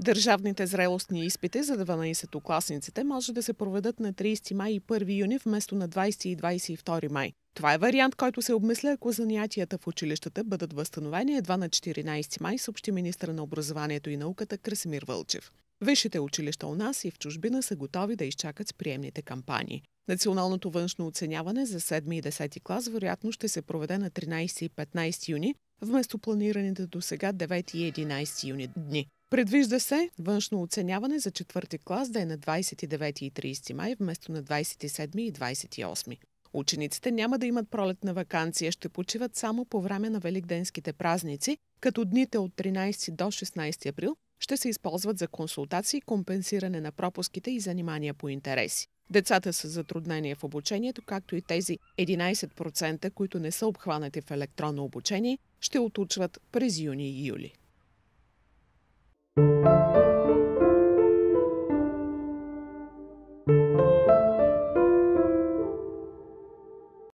Държавните зрелостни изпити за 12-класниците може да се проведат на 30 май и 1 юни вместо на 20 и 22 май. Това е вариант, който се обмисля, ако занятията в училищата бъдат възстановени едва на 14 май, съобщи министра на образованието и науката Красимир Вълчев. Висшите училища у нас и в чужбина са готови да изчакат с приемните кампании. Националното външно оценяване за 7 и 10 клас вероятно ще се проведе на 13 и 15 юни, вместо планираните до сега 9 и 11 юни дни. Предвижда се външно оценяване за четвърти клас да е на 29 и 30 май вместо на 27 и 28. Учениците няма да имат пролетна вакансия, ще почиват само по време на великденските празници, като дните от 13 до 16 април ще се използват за консултации, компенсиране на пропуските и занимания по интереси. Децата с затруднения в обучението, както и тези 11%, които не са обхванати в електронно обучение, ще отучват през юни и юли.